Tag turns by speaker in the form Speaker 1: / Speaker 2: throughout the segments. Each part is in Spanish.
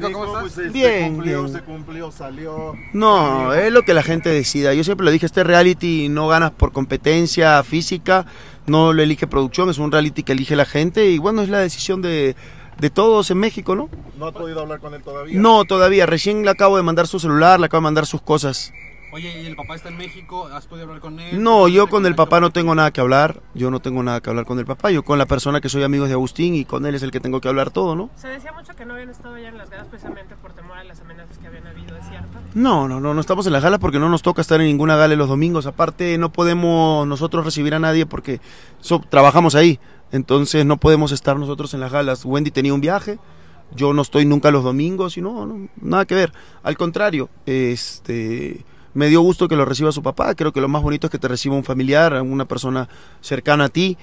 Speaker 1: cómo pues, este, bien, se cumplió, se cumplió, salió. No, es lo que la gente decida. Yo siempre lo dije, este reality no ganas por competencia física, no lo elige producción, es un reality que elige la gente y bueno, es la decisión de, de todos en México, ¿no? ¿No ha podido hablar con él todavía? No, todavía. Recién le acabo de mandar su celular, le acabo de mandar sus cosas. Oye, ¿y el papá está en México? ¿Has podido hablar con él? No, yo con el papá no tengo nada que hablar. Yo no tengo nada que hablar con el papá. Yo con la persona que soy amigo de Agustín y con él es el que tengo que hablar todo, ¿no? Se decía mucho que no habían estado allá en las galas precisamente por temor a las amenazas que habían habido, ¿es cierto? No, no, no, no estamos en las galas porque no nos toca estar en ninguna gala los domingos. Aparte, no podemos nosotros recibir a nadie porque trabajamos ahí. Entonces no podemos estar nosotros en las galas. Wendy tenía un viaje yo no estoy nunca los domingos y no nada que ver. Al contrario, este me dio gusto que lo reciba su papá. Creo que lo más bonito es que te reciba un familiar, una persona cercana a ti.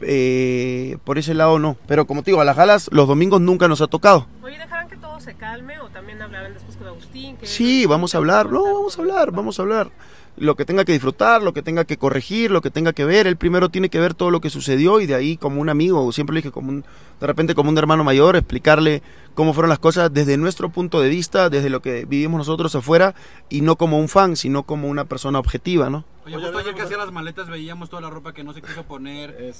Speaker 1: Eh, por ese lado no. Pero como te digo, a las galas los domingos nunca nos ha tocado. Oye, ¿dejarán que todo se calme o también hablarán después con Agustín? sí, vamos a hablar, no, vamos a hablar, vamos a hablar. Lo que tenga que disfrutar, lo que tenga que corregir, lo que tenga que ver. Él primero tiene que ver todo lo que sucedió y de ahí como un amigo, siempre le dije como de repente como un hermano mayor, explicarle cómo fueron las cosas desde nuestro punto de vista, desde lo que vivimos nosotros afuera, y no como un fan, sino como una persona objetiva, ¿no? Oye, pues justo ayer que hacía las maletas veíamos toda la ropa que no se quiso poner.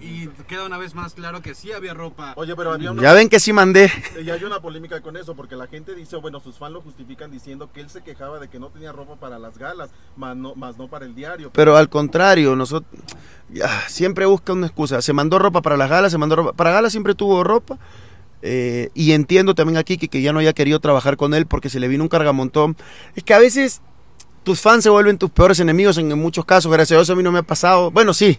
Speaker 1: Y, queda una vez más claro que sí había ropa. Oye, pero había una... Ya ven que sí mandé. Y hay una polémica con eso, porque la gente dice, bueno, sus fans lo justifican diciendo que él se quejaba de que no tenía ropa para las galas, más no, para el diario. Pero al contrario, nosotros ya siempre busca una excusa. Se mandó ropa para las galas, se mandó ropa. Para galas siempre tuvo ropa eh, y entiendo también aquí que, que ya no haya querido trabajar con él porque se le vino un cargamontón. Es que a veces tus fans se vuelven tus peores enemigos en, muchos casos. Gracias a Dios a mí no me ha pasado. Bueno, sí.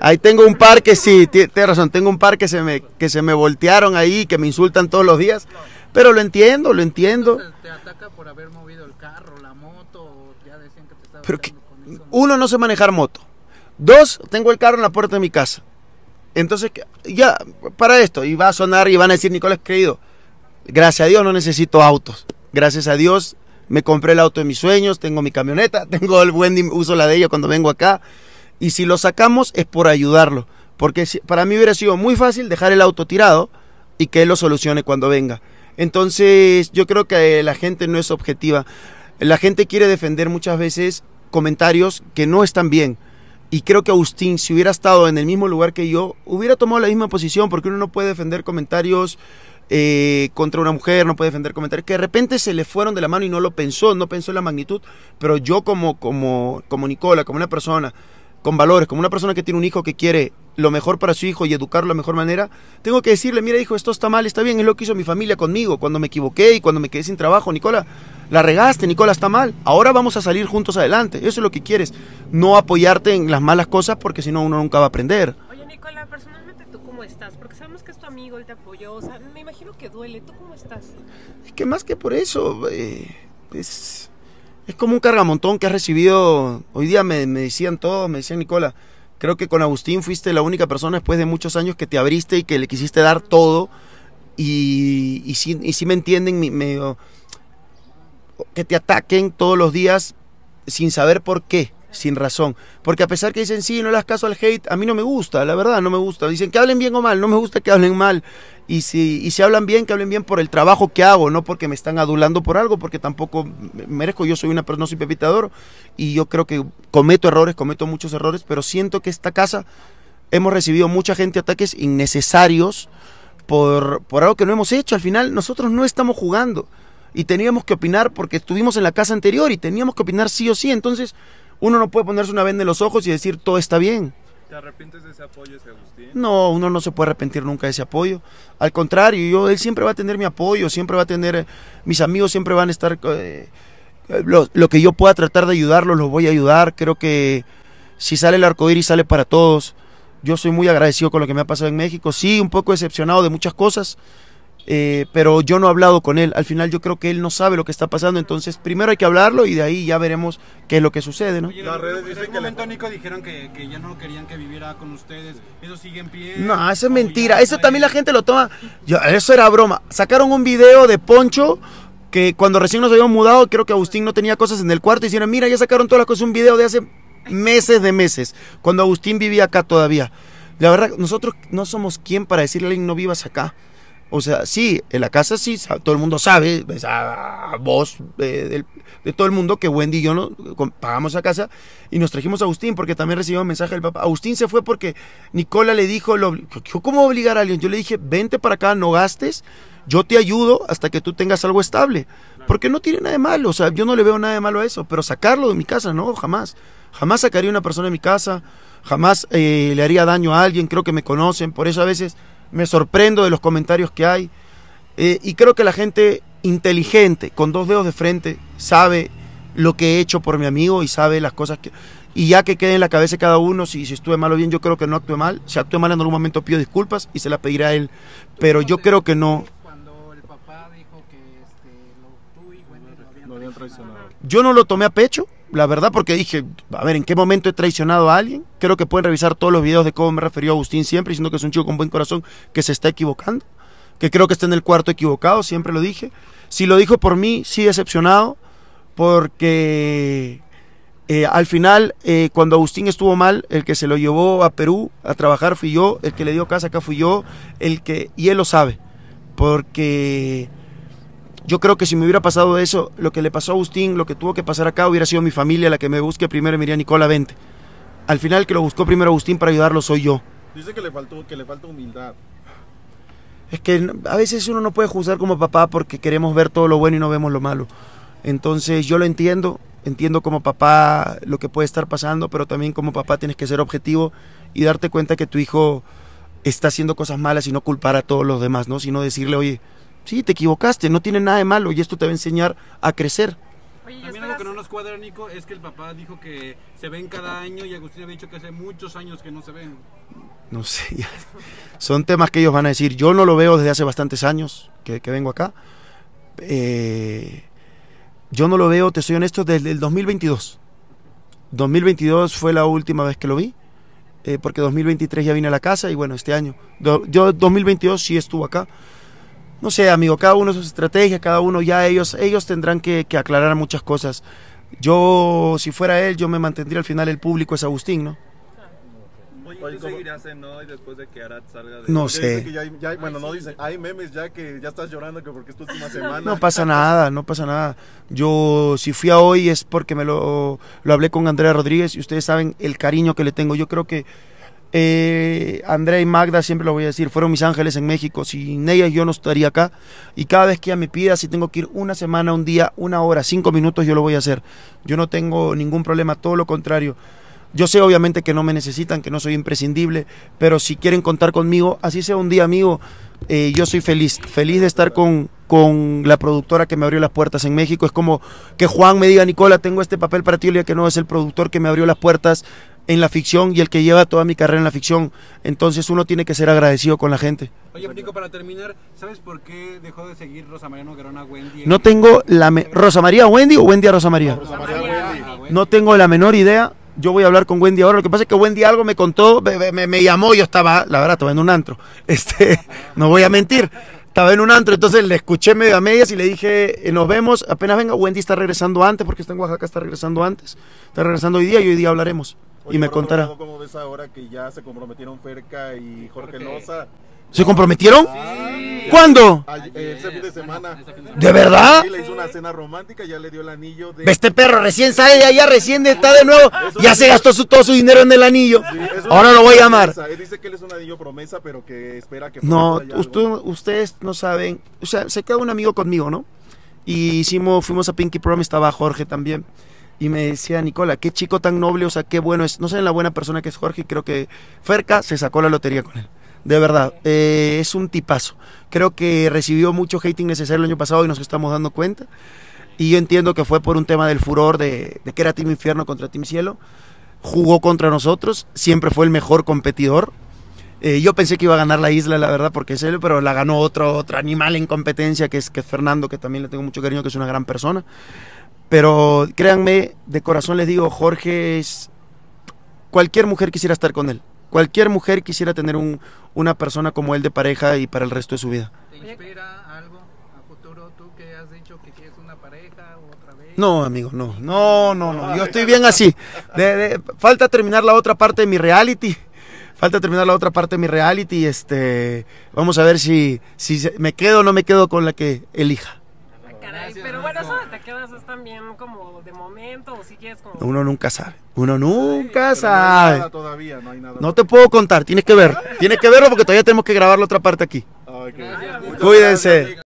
Speaker 1: Ahí tengo un par que sí, tienes razón, tengo un par que se me, que se me voltearon ahí, que me insultan todos los días. Pero lo entiendo, lo entiendo. te ataca por haber movido el carro, la moto, uno no sé manejar moto. Dos, tengo el carro en la puerta de mi casa. Entonces, ya, para esto, y va a sonar y van a decir, Nicolás querido gracias a Dios no necesito autos. Gracias a Dios me compré el auto de mis sueños, tengo mi camioneta, tengo el buen uso la de ella cuando vengo acá. Y si lo sacamos es por ayudarlo. Porque para mí hubiera sido muy fácil dejar el auto tirado y que él lo solucione cuando venga. Entonces, yo creo que la gente no es objetiva. La gente quiere defender muchas veces comentarios que no están bien. Y creo que Agustín, si hubiera estado en el mismo lugar que yo, hubiera tomado la misma posición, porque uno no puede defender comentarios eh, contra una mujer, no puede defender comentarios que de repente se le fueron de la mano y no lo pensó, no pensó en la magnitud. Pero yo como, como, como Nicola, como una persona con valores, como una persona que tiene un hijo que quiere lo mejor para su hijo y educarlo de la mejor manera, tengo que decirle, mira hijo, esto está mal, está bien, es lo que hizo mi familia conmigo, cuando me equivoqué y cuando me quedé sin trabajo, Nicola, la regaste, Nicola está mal, ahora vamos a salir juntos adelante, eso es lo que quieres, no apoyarte en las malas cosas porque si no uno nunca va a aprender. Oye Nicola, personalmente tú cómo estás, porque sabemos que es tu amigo, él te apoyó, o sea, me imagino que duele, ¿tú cómo estás? Es que más que por eso, eh, es es como un cargamontón que has recibido. Hoy día me, decían todos, me decían Nicola, creo que con Agustín fuiste la única persona después de muchos años que te abriste y que le quisiste dar todo. Y, si me entienden, que te ataquen todos los días sin saber por qué sin razón. Porque a pesar que dicen, sí, no le das caso al hate, a mí no me gusta, la verdad, no me gusta. Dicen que hablen bien o mal, no me gusta que hablen mal. Y si, y si hablan bien, que hablen bien por el trabajo que hago, no porque me están adulando por algo, porque tampoco merezco. Yo soy una persona, no soy pepitador, y yo creo que cometo errores, cometo muchos errores, pero siento que esta casa hemos recibido mucha gente ataques innecesarios por, por algo que no hemos hecho. Al final, nosotros no estamos jugando. Y teníamos que opinar porque estuvimos en la casa anterior y teníamos que opinar sí o sí. Entonces, uno no puede ponerse una venda en los ojos y decir todo está bien. ¿Te arrepientes de ese apoyo, ese No, uno no se puede arrepentir nunca de ese apoyo. Al contrario, yo, él siempre va a tener mi apoyo, siempre va a tener, eh, mis amigos siempre van a estar, eh, eh, lo, que yo pueda tratar de ayudarlos, los voy a ayudar. Creo que si sale el arcoíris, sale para todos. Yo soy muy agradecido con lo que me ha pasado en México. Sí, un poco decepcionado de muchas cosas, eh, pero yo no he hablado con él. Al final yo creo que él no sabe lo que está pasando, entonces primero hay que hablarlo y de ahí ya veremos qué es lo que sucede, ¿no? momento, Nico, dijeron que, ya no querían que viviera con ustedes. ¿Eso sigue en pie? No, eso es mentira. Eso también la gente lo toma. eso era broma. Sacaron un video de Poncho que cuando recién nos habíamos mudado, creo que Agustín no tenía cosas en el cuarto y dijeron, mira, ya sacaron todas las cosas, un video de hace meses de meses, cuando Agustín vivía acá todavía. La verdad, nosotros no somos quien para decirle a alguien no vivas acá. O sea, sí, en la casa sí, todo el mundo sabe, pues, a, vos, eh, de, todo el mundo, que Wendy y yo pagamos la casa y nos trajimos a Agustín porque también recibimos un mensaje del papá. Agustín se fue porque Nicola le dijo, lo, ¿cómo obligar a alguien? Yo le dije, vente para acá, no gastes, yo te ayudo hasta que tú tengas algo estable. Porque no tiene nada de malo, o sea, yo no le veo nada de malo a eso, pero sacarlo de mi casa, no, jamás. Jamás sacaría una persona de mi casa, jamás eh, le haría daño a alguien, creo que me conocen, por eso a veces me sorprendo de los comentarios que hay eh, y creo que la gente inteligente, con dos dedos de frente, sabe lo que he hecho por mi amigo y sabe las cosas que... Y ya que quede en la cabeza cada uno, si, estuve mal o bien, yo creo que no actué mal. Si actué mal en algún momento pido disculpas y se las pedirá él. Pero yo creo que no... Yo no lo tomé a pecho, la verdad, porque dije, a ver, ¿en qué momento he traicionado a alguien? Creo que pueden revisar todos los videos de cómo me refirió Agustín siempre, diciendo que es un chico con buen corazón que se está equivocando, que creo que está en el cuarto equivocado, siempre lo dije. Si lo dijo por mí, sí decepcionado, porque eh, al final, eh, cuando Agustín estuvo mal, el que se lo llevó a Perú a trabajar fui yo, el que le dio casa acá fui yo, el que, y él lo sabe, porque yo creo que si me hubiera pasado eso, lo que le pasó a Agustín, lo que tuvo que pasar acá, hubiera sido mi familia la que me busque primero y me diría, Nicola, vente. Al final, que lo buscó primero Agustín para ayudarlo soy yo. Dice que le, falta humildad. Es que a veces uno no puede juzgar como papá porque queremos ver todo lo bueno y no vemos lo malo. Entonces yo lo entiendo, entiendo como papá lo que puede estar pasando, pero también como papá tienes que ser objetivo y darte cuenta que tu hijo está haciendo cosas malas y no culpar a todos los demás, ¿no? Sino decirle, oye, Sí, te equivocaste, no tiene nada de malo y esto te va a enseñar a crecer. Oye, También algo que no nos cuadra, Nico, es que el papá dijo que se ven cada año y Agustín había dicho que hace muchos años que no se ven. No sé, son temas que ellos van a decir. Yo no lo veo desde hace bastantes años que, vengo acá. Eh, yo no lo veo, te soy honesto, desde el 2022. 2022 fue la última vez que lo vi, eh, porque 2023 ya vine a la casa y bueno, este año. Yo yo 2022 sí estuve acá no sé, amigo, cada uno su estrategia, cada uno ya ellos, ellos tendrán que, aclarar muchas cosas. Yo, si fuera él, yo me mantendría al final el público es Agustín, ¿no? Oye, que salga No sé. bueno, no dicen, hay memes ya que ya estás llorando que porque es tu última semana. No pasa nada, no pasa nada. Yo, si fui a hoy es porque me lo, lo hablé con Andrea Rodríguez y ustedes saben el cariño que le tengo. Yo creo que eh, Andrea y Magda, siempre lo voy a decir, fueron mis ángeles en México. Sin ellas yo no estaría acá. Y cada vez que a me pida, si tengo que ir una semana, un día, una hora, cinco minutos, yo lo voy a hacer. Yo no tengo ningún problema, todo lo contrario. Yo sé obviamente que no me necesitan, que no soy imprescindible, pero si quieren contar conmigo, así sea un día amigo, eh, yo soy feliz, feliz de estar con, con la productora que me abrió las puertas en México. Es como que Juan me diga, Nicola, tengo este papel para ti, el que no es el productor que me abrió las puertas en la ficción y el que lleva toda mi carrera en la ficción. Entonces uno tiene que ser agradecido con la gente. Oye, Nico, para terminar, ¿sabes por qué dejó de seguir Rosa María a Wendy? No tengo la... ¿Rosa María Wendy o Wendy a Rosa María? No tengo la menor idea. Yo voy a hablar con Wendy ahora. Lo que pasa es que Wendy algo me contó, me, me, llamó, yo estaba, la verdad, estaba en un antro. Este, no voy a mentir estaba en un antro, entonces le escuché medio a medias y le dije, eh, nos vemos, apenas venga, Wendy está regresando antes, porque está en Oaxaca, está regresando antes, está regresando hoy día y hoy día hablaremos y me contará. ¿Cómo ves ahora que ya se comprometieron Ferca y Jorge Loza? ¿Se comprometieron? Sí. Ah. ¿Cuándo? El eh, fin de
Speaker 2: semana. ¿De verdad? Sí,
Speaker 1: le hizo una cena romántica, ya le dio el anillo. De... Este perro recién sale de allá, recién está de nuevo. ya se gastó su, todo su dinero en el anillo. Ahora lo voy a llamar. Él dice que él es un anillo promesa, pero que espera que. No, usted, ustedes no saben. O sea, se quedó un amigo conmigo, ¿no? Y hicimos, fuimos a Pinky Prom, estaba Jorge también y me decía, Nicola, qué chico tan noble, o sea, qué bueno es. No sé la buena persona que es Jorge, creo que Ferca se sacó la lotería con él. De verdad, eh, es un tipazo. Creo que recibió mucho hating necesario el año pasado y nos estamos dando cuenta. Y yo entiendo que fue por un tema del furor de, que era Team Infierno contra Team Cielo. Jugó contra nosotros, siempre fue el mejor competidor. Eh, yo pensé que iba a ganar la isla, la verdad, porque es él, pero la ganó otro, otro animal en competencia, que es, que es Fernando, que también le tengo mucho cariño, que es una gran persona. Pero créanme, de corazón les digo, Jorge es... Cualquier mujer quisiera estar con él. Cualquier mujer quisiera tener una persona como él de pareja y para el resto de su vida. ¿Te inspira algo a futuro? ¿Tú que has dicho que quieres una pareja otra vez? No, amigo, no. No, no, no. Yo estoy bien así. falta terminar la otra parte de mi reality falta terminar la otra parte de mi reality. Este, vamos a ver si, si me quedo o no me quedo con la que elija. Pero bueno, eso te quedas es también como de momento, o si quieres como... Uno nunca sabe. Uno nunca sabe. No hay nada todavía, no hay nada. No te puedo contar, tienes que ver. Tienes que verlo porque todavía tenemos que grabar la otra parte aquí. Okay. Cuídense.